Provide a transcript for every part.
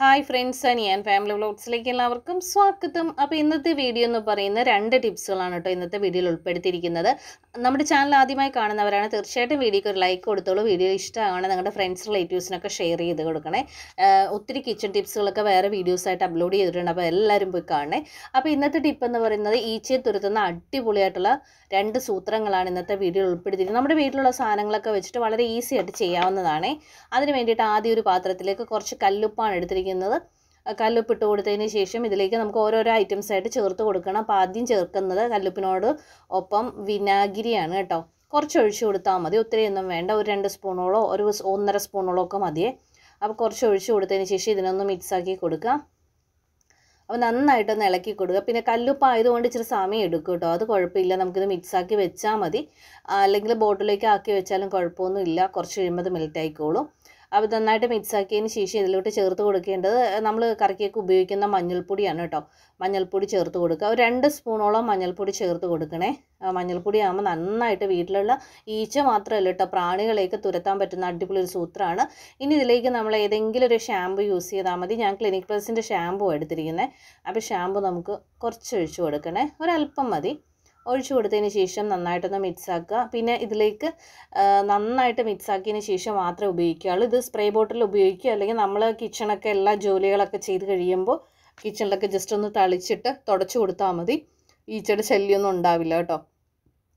hi friends Ani family വ്ലോഗ്സിലേക്ക് എല്ലാവർക്കും സ്വാഗതം അപ്പോൾ ഇന്നത്തെ വീഡിയോ എന്ന് പറയുന്ന രണ്ട് ടിപ്സുകളാണ് കേട്ടോ ഇന്നത്തെ വീഡിയോയിൽ ഉൾപ്പെടുത്തിയിരിക്കുന്നത് നമ്മുടെ ചാനൽ ആദ്യമായി കാണുന്നവരാണ് തീർച്ചയായിട്ടും വീഡിയോക്ക് ഒരു ലൈക്ക് കൊടുത്തോളൂ വീഡിയോ ഇഷ്ടമാണ് നിങ്ങളുടെ ഫ്രണ്ട്സ് റിലേറ്റീവ്സിനൊക്കെ ഷെയർ ചെയ്ത് കൊടുക്കണേ ഒത്തിരി കിച്ചൺ ടിപ്സുകളൊക്കെ വേറെ വീഡിയോസായിട്ട് അപ്ലോഡ് ചെയ്തിട്ടുണ്ട് അപ്പോൾ എല്ലാവരും പോയി കാണണേ അപ്പോൾ ഇന്നത്തെ ടിപ്പ് എന്ന് പറയുന്നത് ഈച്ചയെ തുരുത്തുന്ന അടിപൊളിയായിട്ടുള്ള രണ്ട് സൂത്രങ്ങളാണ് ഇന്നത്തെ വീഡിയോയിൽ ഉൾപ്പെടുത്തിയിരിക്കുന്നത് നമ്മുടെ വീട്ടിലുള്ള സാധനങ്ങളൊക്കെ വെച്ചിട്ട് വളരെ ഈസി ആയിട്ട് ചെയ്യാവുന്നതാണ് അതിന് വേണ്ടിയിട്ട് ആദ്യം ഒരു പാത്രത്തിലേക്ക് കുറച്ച് കല്ലുപ്പാണ് എടുത്തിരിക്കുന്നത് കൊടുത്തിരിക്കുന്നത് കല്ലുപ്പിട്ട് കൊടുത്തതിന് ശേഷം ഇതിലേക്ക് നമുക്ക് ഓരോരോ ഐറ്റംസ് ആയിട്ട് ചേർത്ത് കൊടുക്കണം അപ്പോൾ ആദ്യം ചേർക്കുന്നത് കല്ലുപ്പിനോട് ഒപ്പം വിനാഗിരിയാണ് കേട്ടോ കുറച്ച് ഒഴിച്ചു കൊടുത്താൽ മതി ഒത്തിരിയൊന്നും വേണ്ട ഒരു രണ്ട് സ്പൂണോളോ ഒരു ഒന്നര സ്പൂണോളോ ഒക്കെ മതിയേ അപ്പോൾ കുറച്ച് ഒഴിച്ചു കൊടുത്തതിന് ശേഷം ഇതിനൊന്ന് മിക്സാക്കി കൊടുക്കുക അപ്പോൾ നന്നായിട്ടൊന്ന് ഇളക്കി കൊടുക്കുക പിന്നെ കല്ലുപ്പായതുകൊണ്ട് ഇച്ചിരി സമയം എടുക്കും കേട്ടോ അത് കുഴപ്പമില്ല നമുക്കിത് മിക്സാക്കി വെച്ചാൽ മതി അല്ലെങ്കിൽ ബോട്ടിലേക്ക് ആക്കി വെച്ചാലും കുഴപ്പമൊന്നുമില്ല കുറച്ച് കഴിയുമ്പോൾ അത് മെൽറ്റ് ആയിക്കോളും അപ്പോൾ നന്നായിട്ട് മിക്സാക്കിയതിന് ശേഷം ഇതിലോട്ട് ചേർത്ത് കൊടുക്കേണ്ടത് നമ്മൾ കറിക്കൊക്കെ ഉപയോഗിക്കുന്ന മഞ്ഞൾപ്പൊടിയാണ് കേട്ടോ മഞ്ഞൾപ്പൊടി ചേർത്ത് കൊടുക്കുക ഒരു രണ്ട് സ്പൂണോളം മഞ്ഞൾപ്പൊടി ചേർത്ത് കൊടുക്കണേ മഞ്ഞൾപ്പൊടി ആകുമ്പോൾ നന്നായിട്ട് വീട്ടിലുള്ള ഈച്ച മാത്രമല്ല കേട്ടോ പ്രാണികളെയൊക്കെ തുരത്താൻ പറ്റുന്ന അടിപൊളി ഒരു സൂത്രമാണ് ഇനി ഇതിലേക്ക് നമ്മൾ ഏതെങ്കിലും ഒരു ഷാമ്പു യൂസ് ചെയ്താൽ മതി ഞാൻ ക്ലിനിക് പ്ലസിൻ്റെ ഷാമ്പു എടുത്തിരിക്കുന്നത് അപ്പോൾ ഷാമ്പു നമുക്ക് കുറച്ച് ഒഴിച്ച് കൊടുക്കണേ ഒരല്പം മതി ഒഴിച്ചു കൊടുത്തതിന് ശേഷം നന്നായിട്ടൊന്ന് മിക്സ് ആക്കുക പിന്നെ ഇതിലേക്ക് നന്നായിട്ട് മിക്സ് ശേഷം മാത്രമേ ഉപയോഗിക്കുകയുള്ളൂ ഇത് സ്പ്രേ ബോട്ടിൽ ഉപയോഗിക്കുക അല്ലെങ്കിൽ നമ്മൾ കിച്ചണൊക്കെ എല്ലാ ജോലികളൊക്കെ ചെയ്ത് കഴിയുമ്പോൾ കിച്ചണിലൊക്കെ ജസ്റ്റ് ഒന്ന് തളിച്ചിട്ട് തുടച്ചു കൊടുത്താൽ മതി ഈച്ചയുടെ ശല്യമൊന്നും ഉണ്ടാവില്ല കേട്ടോ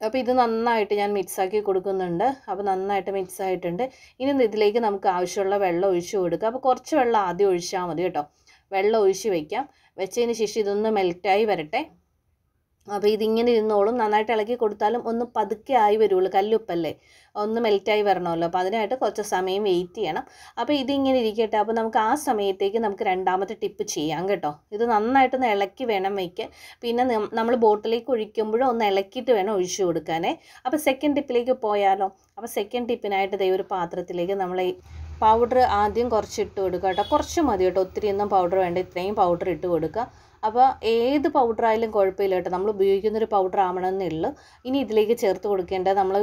അപ്പോൾ ഇത് നന്നായിട്ട് ഞാൻ മിക്സാക്കി കൊടുക്കുന്നുണ്ട് അപ്പോൾ നന്നായിട്ട് മിക്സ് ആയിട്ടുണ്ട് ഇനി ഇതിലേക്ക് നമുക്ക് ആവശ്യമുള്ള വെള്ളം ഒഴിച്ചു കൊടുക്കുക അപ്പോൾ കുറച്ച് വെള്ളം ആദ്യം ഒഴിച്ചാൽ മതി കേട്ടോ വെള്ളം ഒഴിച്ച് വയ്ക്കാം വെച്ചതിന് ശേഷം ഇതൊന്ന് മെൽറ്റായി വരട്ടെ അപ്പോൾ ഇതിങ്ങനെ ഇരുന്നോളും നന്നായിട്ട് ഇളക്കി കൊടുത്താലും ഒന്ന് പതുക്കെ ആയി വരുള്ളൂ കല്ലുപ്പല്ലേ ഒന്ന് മെൽറ്റായി വരണമല്ലോ അപ്പോൾ അതിനായിട്ട് കുറച്ച് സമയം വെയിറ്റ് ചെയ്യണം അപ്പോൾ ഇതിങ്ങനെ ഇരിക്കട്ടെ അപ്പോൾ നമുക്ക് ആ സമയത്തേക്ക് നമുക്ക് രണ്ടാമത്തെ ടിപ്പ് ചെയ്യാം കേട്ടോ ഇത് നന്നായിട്ടൊന്ന് ഇളക്കി വേണം വയ്ക്കുക പിന്നെ നമ്മൾ ബോട്ടിലേക്ക് ഒഴിക്കുമ്പോഴും ഒന്ന് ഇളക്കിയിട്ട് വേണം ഒഴിച്ചു കൊടുക്കാനേ അപ്പോൾ സെക്കൻഡ് ടിപ്പിലേക്ക് പോയാലോ അപ്പോൾ സെക്കൻഡ് ടിപ്പിനായിട്ട് ദൈവ ഒരു പാത്രത്തിലേക്ക് നമ്മൾ പൗഡർ ആദ്യം കുറച്ച് ഇട്ട് കൊടുക്കാം കേട്ടോ കുറച്ച് മതി കേട്ടോ ഒത്തിരിയൊന്നും പൗഡർ വേണ്ട ഇത്രയും പൗഡർ ഇട്ട് കൊടുക്കുക അപ്പോൾ ഏത് ആയാലും കുഴപ്പമില്ല കേട്ടോ നമ്മൾ ഉപയോഗിക്കുന്നൊരു പൗഡർ ആവണമെന്നില്ല ഇനി ഇതിലേക്ക് ചേർത്ത് കൊടുക്കേണ്ടത് നമ്മൾ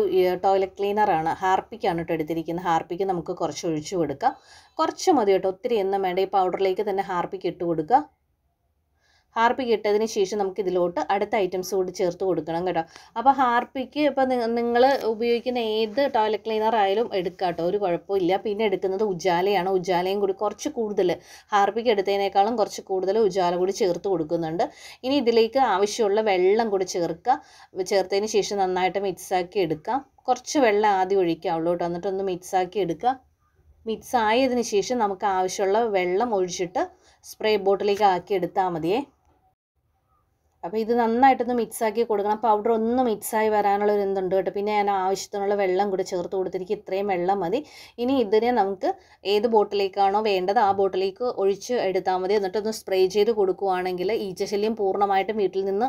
ടോയ്ലറ്റ് ക്ലീനറാണ് ഹാർപ്പിക്കാണ് കേട്ടോ എടുത്തിരിക്കുന്നത് ഹാർപ്പിക്ക് നമുക്ക് കുറച്ച് ഒഴിച്ചു കൊടുക്കാം കുറച്ച് മതി കേട്ടോ ഒത്തിരി എന്നും വേണ്ട ഈ പൗഡറിലേക്ക് തന്നെ ഹാർപ്പിക്ക് ഇട്ട് കൊടുക്കുക ഹാർപ്പിക്ക് ഇട്ടതിന് ശേഷം നമുക്ക് ഇതിലോട്ട് അടുത്ത ഐറ്റംസ് കൂടി ചേർത്ത് കൊടുക്കണം കേട്ടോ അപ്പോൾ ഹാർപ്പിക്ക് ഇപ്പോൾ നിങ്ങൾ ഉപയോഗിക്കുന്ന ഏത് ടോയ്ലറ്റ് ക്ലീനർ ആയാലും എടുക്കാം കേട്ടോ ഒരു കുഴപ്പമില്ല പിന്നെ എടുക്കുന്നത് ഉജാലയാണ് ഉജാലയും കൂടി കുറച്ച് കൂടുതൽ ഹാർപ്പിക്ക് എടുത്തതിനേക്കാളും കുറച്ച് കൂടുതൽ ഉജാല കൂടി ചേർത്ത് കൊടുക്കുന്നുണ്ട് ഇനി ഇതിലേക്ക് ആവശ്യമുള്ള വെള്ളം കൂടി ചേർക്കുക ചേർത്തതിന് ശേഷം നന്നായിട്ട് മിക്സാക്കി എടുക്കാം കുറച്ച് വെള്ളം ആദ്യം ഒഴിക്കാവുള്ളൂ കേട്ടോ എന്നിട്ടൊന്ന് മിക്സാക്കി എടുക്കുക മിക്സ് ആയതിന് ശേഷം നമുക്ക് ആവശ്യമുള്ള വെള്ളം ഒഴിച്ചിട്ട് സ്പ്രേ ബോട്ടിലേക്ക് ആക്കി എടുത്താൽ മതിയേ അപ്പോൾ ഇത് നന്നായിട്ടൊന്ന് മിക്സാക്കി കൊടുക്കണം പൗഡർ ഒന്ന് മിക്സായി വരാനുള്ളൊരു ഒരു എന്തുണ്ട് കേട്ടോ പിന്നെ ഞാൻ ആവശ്യത്തിനുള്ള വെള്ളം കൂടി ചേർത്ത് കൊടുത്തിരിക്കും ഇത്രയും വെള്ളം മതി ഇനി ഇതിനെ നമുക്ക് ഏത് ബോട്ടിലേക്കാണോ വേണ്ടത് ആ ബോട്ടിലേക്ക് ഒഴിച്ച് എടുത്താൽ മതി എന്നിട്ടൊന്ന് സ്പ്രേ ചെയ്ത് കൊടുക്കുവാണെങ്കിൽ ഈച്ചശല്യം പൂർണ്ണമായിട്ടും വീട്ടിൽ നിന്ന്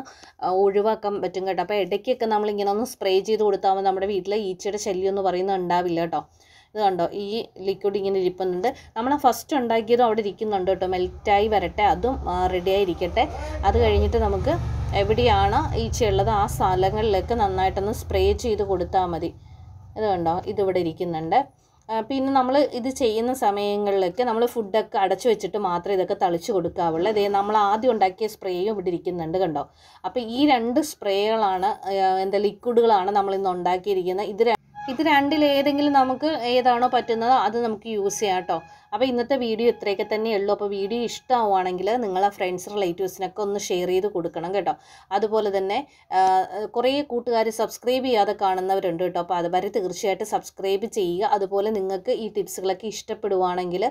ഒഴിവാക്കാൻ പറ്റും കേട്ടോ അപ്പോൾ ഇടയ്ക്കൊക്കെ നമ്മളിങ്ങനെ ഒന്ന് സ്പ്രേ ചെയ്ത് കൊടുത്താൽ നമ്മുടെ വീട്ടിലെ ഈച്ചയുടെ ശല്യം എന്ന് പറയുന്നത് ഉണ്ടാവില്ല കേട്ടോ ഇത് കണ്ടോ ഈ ലിക്വിഡ് ഇങ്ങനെ ഇരിപ്പുന്നുണ്ട് നമ്മൾ ഫസ്റ്റ് ഉണ്ടാക്കിയതും അവിടെ ഇരിക്കുന്നുണ്ട് കേട്ടോ മെൽറ്റായി വരട്ടെ അതും റെഡിയായി ഇരിക്കട്ടെ അത് കഴിഞ്ഞിട്ട് നമുക്ക് എവിടെയാണ് ഈച്ചയുള്ളത് ആ സ്ഥലങ്ങളിലൊക്കെ നന്നായിട്ടൊന്ന് സ്പ്രേ ചെയ്ത് കൊടുത്താൽ മതി ഇത് കണ്ടോ ഇതിവിടെ ഇരിക്കുന്നുണ്ട് പിന്നെ നമ്മൾ ഇത് ചെയ്യുന്ന സമയങ്ങളിലൊക്കെ നമ്മൾ ഫുഡൊക്കെ അടച്ചു വെച്ചിട്ട് മാത്രമേ ഇതൊക്കെ തളിച്ചു കൊടുക്കാവുള്ളൂ അതേ നമ്മൾ ആദ്യം ഉണ്ടാക്കിയ സ്പ്രേയും ഇവിടെ ഇരിക്കുന്നുണ്ട് കണ്ടോ അപ്പോൾ ഈ രണ്ട് സ്പ്രേകളാണ് എന്താ ലിക്വിഡുകളാണ് നമ്മൾ ഇന്ന് ഉണ്ടാക്കിയിരിക്കുന്നത് ഇത് ഇത് രണ്ടിലേതെങ്കിലും നമുക്ക് ഏതാണോ പറ്റുന്നത് അത് നമുക്ക് യൂസ് ചെയ്യാം കേട്ടോ അപ്പോൾ ഇന്നത്തെ വീഡിയോ ഇത്രയൊക്കെ തന്നെയുള്ളൂ അപ്പോൾ വീഡിയോ ഇഷ്ടമാവുകയാണെങ്കിൽ നിങ്ങളെ ഫ്രണ്ട്സ് റിലേറ്റീവ്സിനൊക്കെ ഒന്ന് ഷെയർ ചെയ്ത് കൊടുക്കണം കേട്ടോ അതുപോലെ തന്നെ കുറേ കൂട്ടുകാർ സബ്സ്ക്രൈബ് ചെയ്യാതെ കാണുന്നവരുണ്ട് കേട്ടോ അപ്പോൾ അതുവരെ തീർച്ചയായിട്ടും സബ്സ്ക്രൈബ് ചെയ്യുക അതുപോലെ നിങ്ങൾക്ക് ഈ ടിപ്സുകളൊക്കെ ഇഷ്ടപ്പെടുവാണെങ്കിൽ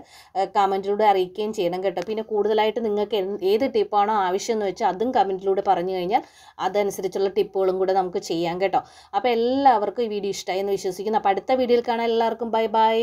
കമൻറ്റിലൂടെ അറിയിക്കുകയും ചെയ്യണം കേട്ടോ പിന്നെ കൂടുതലായിട്ട് നിങ്ങൾക്ക് ഏത് ടിപ്പാണോ ആവശ്യം എന്ന് വെച്ചാൽ അതും കമൻറ്റിലൂടെ പറഞ്ഞു കഴിഞ്ഞാൽ അതനുസരിച്ചുള്ള ടിപ്പുകളും കൂടെ നമുക്ക് ചെയ്യാം കേട്ടോ അപ്പോൾ എല്ലാവർക്കും ഈ വീഡിയോ ഇഷ്ടമായി എന്ന് വിശ്വസിക്കുന്നു അപ്പോൾ അടുത്ത വീഡിയോയിൽ കാണാൻ എല്ലാവർക്കും ബൈ ബൈ